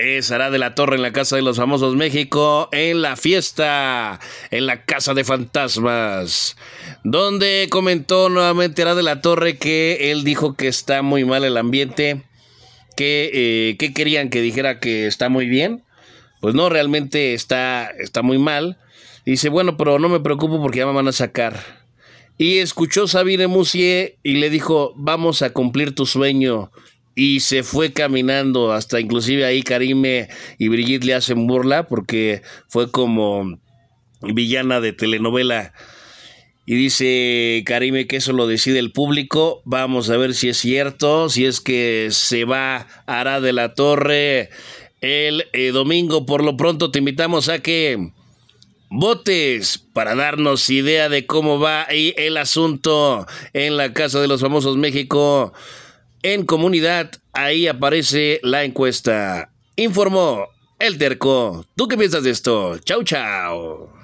Es Ara de la Torre en la Casa de los Famosos México en la fiesta, en la Casa de Fantasmas, donde comentó nuevamente Ara de la Torre que él dijo que está muy mal el ambiente, eh, que, querían que dijera que está muy bien. Pues no, realmente está, está muy mal. Dice, bueno, pero no me preocupo porque ya me van a sacar. Y escuchó Sabine Musier y le dijo, vamos a cumplir tu sueño y se fue caminando. Hasta inclusive ahí Karime y Brigitte le hacen burla porque fue como villana de telenovela. Y dice Karime que eso lo decide el público. Vamos a ver si es cierto, si es que se va Ara de la Torre el eh, domingo. Por lo pronto te invitamos a que votes para darnos idea de cómo va el asunto en la Casa de los Famosos México en comunidad. Ahí aparece la encuesta. Informó el terco. ¿Tú qué piensas de esto? Chau, chau.